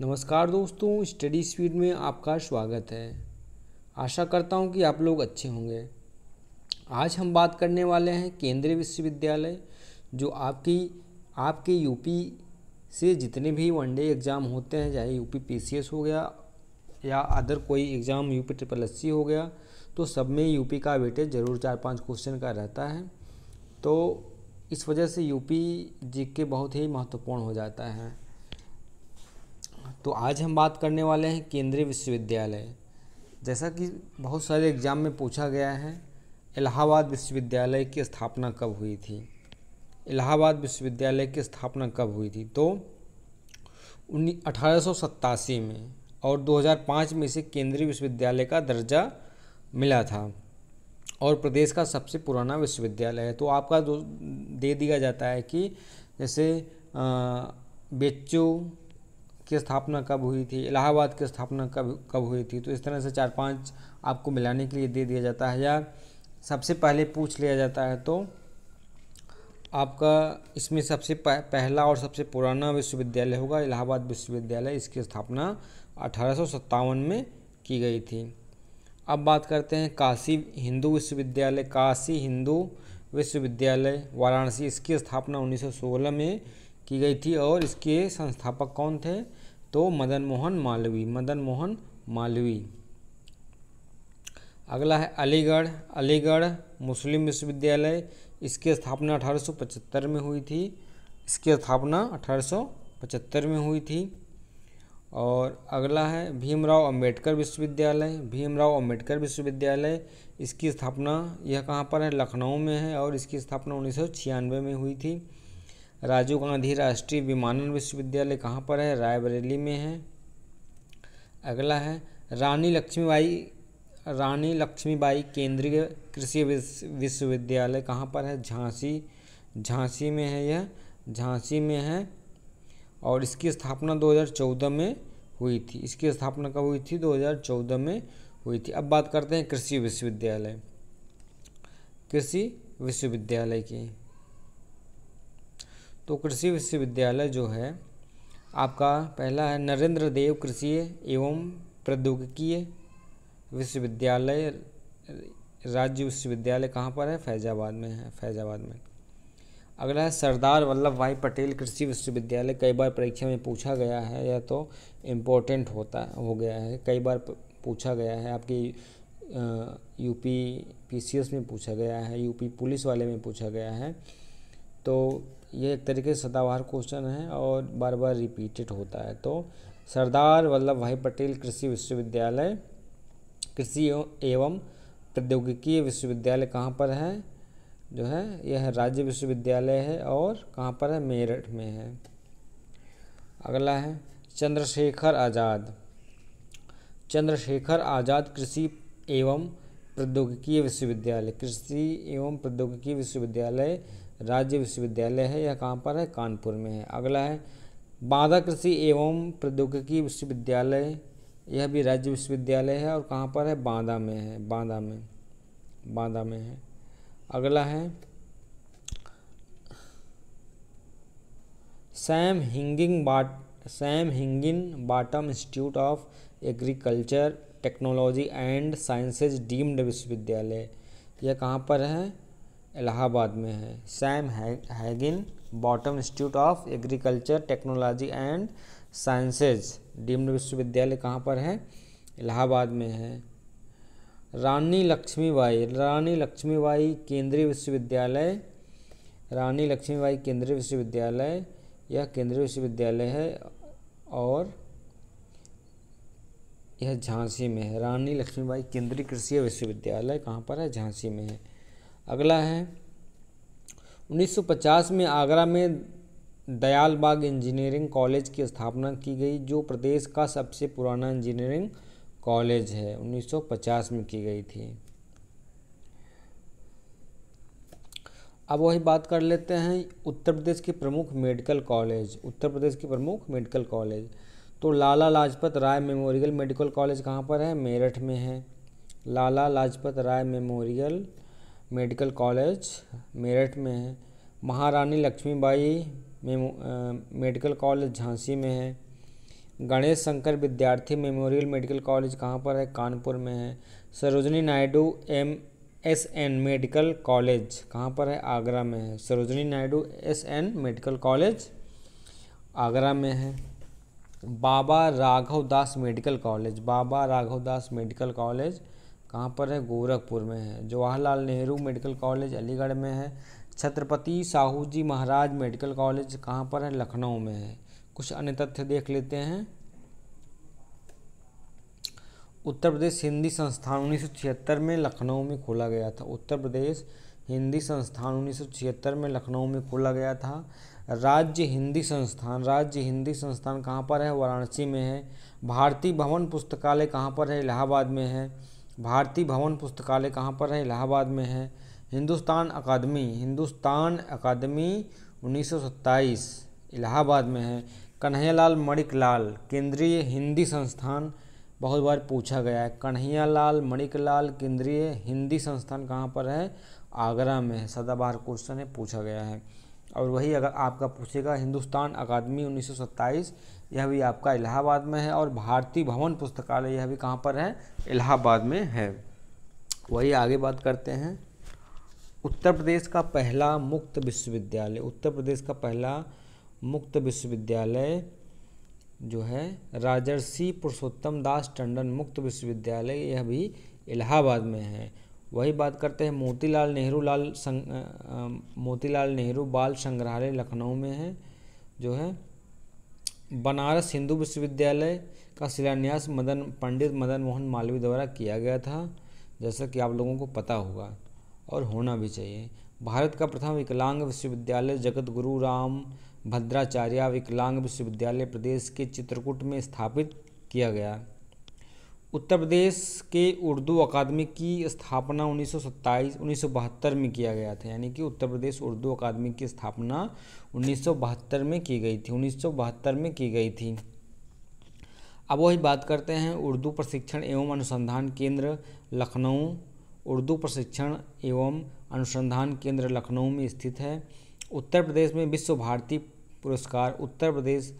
नमस्कार दोस्तों study speed में आपका स्वागत है आशा करता हूं कि आप लोग अच्छे होंगे आज हम बात करने वाले हैं केंद्रीय विश्वविद्यालय जो आपकी आपके यूपी से जितने भी वनडे एग्ज़ाम होते हैं चाहे यूपी पीसीएस हो गया या अदर कोई एग्ज़ाम यूपी ट्रिपल एस हो गया तो सब में यूपी का वेटेज ज़रूर चार पाँच क्वेश्चन का रहता है तो इस वजह से यूपी जी के बहुत ही महत्वपूर्ण हो जाता है तो आज हम बात करने वाले हैं केंद्रीय विश्वविद्यालय जैसा कि बहुत सारे एग्ज़ाम में पूछा गया है इलाहाबाद विश्वविद्यालय की स्थापना कब हुई थी इलाहाबाद विश्वविद्यालय की स्थापना कब हुई थी तो अठारह में और 2005 में इसे केंद्रीय विश्वविद्यालय का दर्जा मिला था और प्रदेश का सबसे पुराना विश्वविद्यालय है तो आपका दे दिया जाता है कि जैसे बेचू की स्थापना कब हुई थी इलाहाबाद की स्थापना कब कब हुई थी तो इस तरह से चार पांच आपको मिलाने के लिए दे दिया जाता है या सबसे पहले पूछ लिया जाता है तो आपका इसमें सबसे पहला और सबसे पुराना विश्वविद्यालय होगा इलाहाबाद विश्वविद्यालय इसकी स्थापना अठारह में की गई थी अब बात करते हैं काशी हिंदू विश्वविद्यालय काशी हिंदू विश्वविद्यालय वाराणसी इसकी स्थापना 1916 में की गई थी और इसके संस्थापक कौन थे तो मदन मोहन मालवी मदन मोहन मालवी अगला है अलीगढ़ अलीगढ़ मुस्लिम विश्वविद्यालय इसकी स्थापना 1875 में हुई थी इसकी स्थापना 1875 में हुई थी और अगला है भीमराव अंबेडकर विश्वविद्यालय भीमराव अंबेडकर विश्वविद्यालय इसकी स्थापना यह कहाँ पर है लखनऊ में है और इसकी स्थापना उन्नीस में हुई थी राजीव गांधी राष्ट्रीय विमानन विश्वविद्यालय कहाँ पर है रायबरेली में है अगला है रानी लक्ष्मीबाई रानी लक्ष्मीबाई केंद्रीय कृषि विश्वविद्यालय कहाँ पर है झांसी झांसी में है यह झांसी में है और इसकी स्थापना 2014 में हुई थी इसकी स्थापना कब हुई थी 2014 में हुई थी अब बात करते हैं कृषि विश्वविद्यालय कृषि विश्वविद्यालय की तो कृषि विश्वविद्यालय जो है आपका पहला है नरेंद्र देव कृषि एवं प्रौद्योगिकीय विश्वविद्यालय राज्य विश्वविद्यालय कहाँ पर है फैजाबाद में है फैजाबाद में अगला है सरदार वल्लभ भाई पटेल कृषि विश्वविद्यालय कई बार परीक्षा में पूछा गया है या तो इम्पोर्टेंट होता हो गया है कई बार पूछा गया है आपकी यूपी पीसीएस में पूछा गया है यूपी पुलिस वाले में पूछा गया है तो ये एक तरीके से सदाबहार क्वेश्चन है और बार बार रिपीटेड होता है तो सरदार वल्लभ भाई पटेल कृषि विश्वविद्यालय कृषि एवं प्रौद्योगिकी विश्वविद्यालय कहाँ पर है जो है यह राज्य विश्वविद्यालय है और कहाँ पर है मेरठ में है अगला है चंद्रशेखर आज़ाद चंद्रशेखर आज़ाद कृषि एवं प्रौद्योगिकी विश्वविद्यालय कृषि एवं प्रौद्योगिकी विश्वविद्यालय राज्य विश्वविद्यालय है यह कहाँ पर है कानपुर में है अगला है बांदा कृषि एवं प्रौद्योगिकी विश्वविद्यालय यह भी राज्य विश्वविद्यालय है और कहाँ पर है बांदा में है बांदा में बांदा में है अगला है सैम हिंगिंग बाट Sam Higginbottom institute of agriculture technology and sciences deemed विश्वविद्यालय यह कहाँ पर है इलाहाबाद में है Sam Higginbottom institute of agriculture technology and sciences deemed विश्वविद्यालय कहाँ पर है इलाहाबाद में है रानी लक्ष्मीबाई रानी लक्ष्मीबाई केंद्रीय विश्वविद्यालय रानी लक्ष्मीबाई केंद्रीय विश्वविद्यालय यह केंद्रीय विश्वविद्यालय है और यह झांसी में है रानी लक्ष्मीबाई केंद्रीय कृषि विश्वविद्यालय कहाँ पर है झांसी में है अगला है 1950 में आगरा में दयाल बाग इंजीनियरिंग कॉलेज की स्थापना की गई जो प्रदेश का सबसे पुराना इंजीनियरिंग कॉलेज है 1950 में की गई थी अब वही बात कर लेते हैं उत्तर प्रदेश के प्रमुख मेडिकल कॉलेज उत्तर प्रदेश के प्रमुख मेडिकल कॉलेज तो Lala Lajpat Rai memorial medical college कहाँ पर है मेरठ में है Lala Lajpat Rai memorial medical college Meerut में है महारानी लक्ष्मीबाई मेडिकल कॉलेज झांसी में है गणेश शंकर विद्यार्थी मेमोरियल मेडिकल कॉलेज कहाँ पर है कानपुर में है Sarojini Naidu M S N medical college कहाँ पर है आगरा में है Sarojini Naidu S N medical college Agra में है Baba Raghav Das medical college Baba Raghav Das medical college कहाँ पर है गोरखपुर में है जवाहरलाल नेहरू मेडिकल कॉलेज अलीगढ़ में है छत्रपति साहू जी महाराज मेडिकल कॉलेज कहाँ पर है लखनऊ में है कुछ अन्य तथ्य देख लेते हैं उत्तर प्रदेश हिंदी संस्थान उन्नीस में लखनऊ में खोला गया था उत्तर प्रदेश हिंदी संस्थान उन्नीस में लखनऊ में खोला गया था राज्य हिंदी संस्थान राज्य हिंदी संस्थान कहाँ पर है वाराणसी में है भारतीय भवन पुस्तकालय कहाँ पर है इलाहाबाद में है भारतीय भवन पुस्तकालय कहाँ पर है इलाहाबाद में है हिंदुस्तान अकादमी हिंदुस्तान अकादमी 1927 इलाहाबाद में है कन्हैयालाल मणिकलाल केंद्रीय हिंदी संस्थान बहुत बार पूछा गया है कन्हैयालाल मणिकलाल केंद्रीय हिंदी संस्थान कहाँ पर है आगरा में सदाबहार क्वेश्चन है पूछा गया है और वही अगर आपका पूछेगा हिंदुस्तान अकादमी 1927 यह भी आपका इलाहाबाद में है और भारतीय भवन पुस्तकालय यह भी कहाँ पर है इलाहाबाद में है वही आगे बात करते हैं उत्तर प्रदेश का पहला मुक्त विश्वविद्यालय उत्तर प्रदेश का पहला मुक्त विश्वविद्यालय जो है राजर्षि पुरुषोत्तम दास टंडन मुक्त विश्वविद्यालय यह भी इलाहाबाद में है वही बात करते हैं मोतीलाल नेहरू लाल संग मोतीलाल नेहरू बाल संग्रहालय लखनऊ में है जो है बनारस हिंदू विश्वविद्यालय का शिलान्यास मदन पंडित मदन मोहन मालवीय द्वारा किया गया था जैसा कि आप लोगों को पता होगा और होना भी चाहिए भारत का प्रथम विकलांग विश्वविद्यालय जगत गुरु राम भद्राचार्य विकलांग विश्वविद्यालय प्रदेश के चित्रकूट में स्थापित किया गया उत्तर प्रदेश के उर्दू अकादमी की स्थापना 1927 1972 में किया गया था यानी कि उत्तर प्रदेश उर्दू अकादमी की स्थापना 1972 में की गई थी 1972 में की गई थी अब वही बात करते हैं उर्दू प्रशिक्षण एवं अनुसंधान केंद्र लखनऊ उर्दू प्रशिक्षण एवं अनुसंधान केंद्र लखनऊ में स्थित है उत्तर प्रदेश में विश्व भारती पुरस्कार उत्तर प्रदेश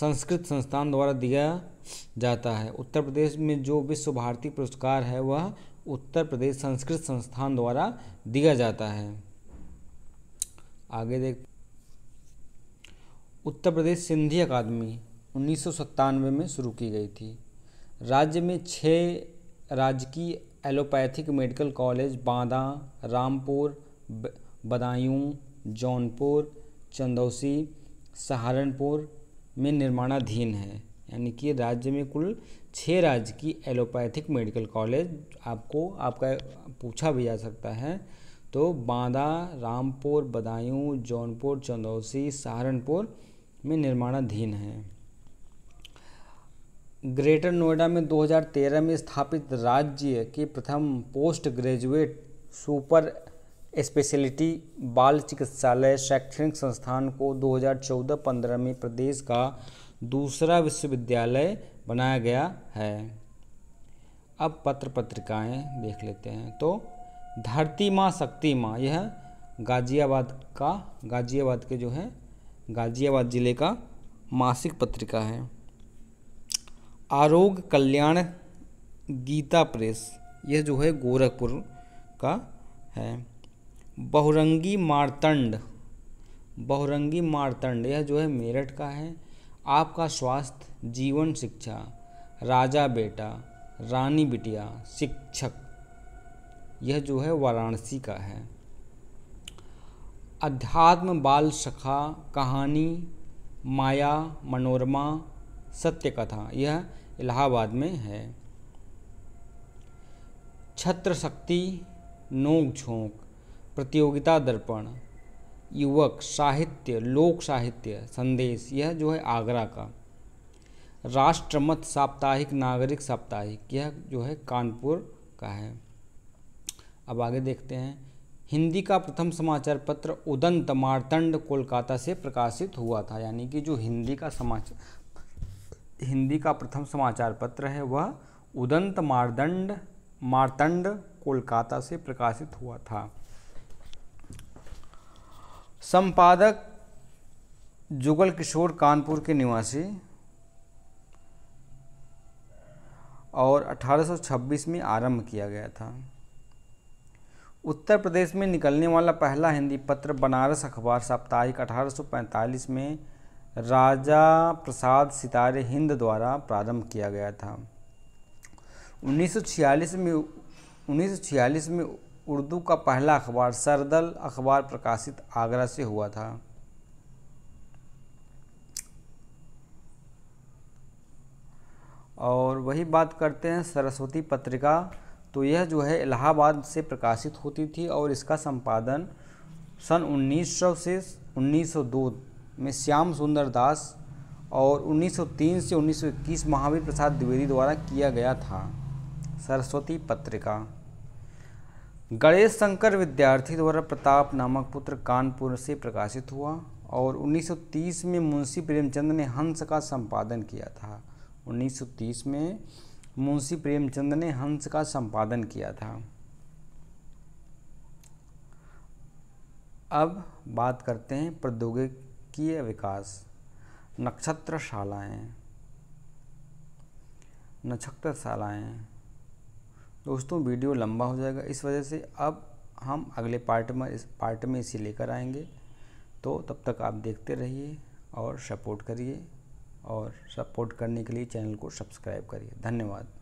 संस्कृत संस्थान द्वारा दिया जाता है उत्तर प्रदेश में जो विश्व भारती पुरस्कार है वह उत्तर प्रदेश संस्कृत संस्थान द्वारा दिया जाता है आगे देख उत्तर प्रदेश सिंधी अकादमी उन्नीस में शुरू की गई थी राज्य में छः राजकीय allopathic medical college Banda Rampur Budaun Jaunpur Chandausi Saharanpur में निर्माणाधीन है यानी कि राज्य में कुल छः राज्य की एलोपैथिक मेडिकल कॉलेज आपको आपका पूछा भी जा सकता है तो बांदा रामपुर बदायूं जौनपुर चंदौसी सहारनपुर में निर्माणाधीन है ग्रेटर नोएडा में 2013 में स्थापित राज्य के प्रथम पोस्ट ग्रेजुएट सुपर स्पेशलिटी बाल चिकित्सालय शैक्षणिक संस्थान को 2014-15 में प्रदेश का दूसरा विश्वविद्यालय बनाया गया है अब पत्र पत्रिकाएं देख लेते हैं तो धरती माँ शक्ति माँ यह गाजियाबाद का गाजियाबाद के जो है गाजियाबाद ज़िले का मासिक पत्रिका है आरोग्य कल्याण गीता प्रेस यह जो है गोरखपुर का है बहुरंगी मारतंड बहुरंगी मारतंड यह जो है मेरठ का है आपका स्वास्थ्य जीवन शिक्षा राजा बेटा रानी बिटिया शिक्षक यह जो है वाराणसी का है अध्यात्म बाल सखा कहानी माया मनोरमा सत्य कथा यह इलाहाबाद में है छत्र शक्ति नोक झोंक प्रतियोगिता दर्पण युवक साहित्य लोक साहित्य संदेश यह जो है आगरा का राष्ट्रमत साप्ताहिक नागरिक साप्ताहिक यह जो है कानपुर का है अब आगे देखते हैं हिंदी का प्रथम समाचार पत्र उदंत मारतंड कोलकाता से प्रकाशित हुआ था यानी कि जो हिंदी का समाचार हिंदी का प्रथम समाचार पत्र है वह उदंत मारदंड मारतंड कोलकाता से प्रकाशित हुआ था संपादक जुगल किशोर कानपुर के निवासी और 1826 में आरंभ किया गया था उत्तर प्रदेश में निकलने वाला पहला हिंदी पत्र बनारस अखबार साप्ताहिक 1845 में राजा प्रसाद सितारे हिंद द्वारा प्रारंभ किया गया था 1946 में 1946 में उर्दू का पहला अखबार सरदल अखबार प्रकाशित आगरा से हुआ था और वही बात करते हैं सरस्वती पत्रिका तो यह जो है इलाहाबाद से प्रकाशित होती थी और इसका संपादन सन 1900 से 1902 में श्याम सुंदर दास और 1903 से 1921 महावीर प्रसाद द्विवेदी द्वारा किया गया था सरस्वती पत्रिका गणेश शंकर विद्यार्थी द्वारा प्रताप नामक पुत्र कानपुर से प्रकाशित हुआ और 1930 में मुंशी प्रेमचंद ने हंस का संपादन किया था 1930 में मुंशी प्रेमचंद ने हंस का संपादन किया था अब बात करते हैं प्रौद्योगिकीय विकास नक्षत्रशालाएँ नक्षत्रशालाएँ दोस्तों वीडियो लंबा हो जाएगा इस वजह से अब हम अगले पार्ट में इस पार्ट में इसे लेकर आएंगे तो तब तक आप देखते रहिए और सपोर्ट करिए और सपोर्ट करने के लिए चैनल को सब्सक्राइब करिए धन्यवाद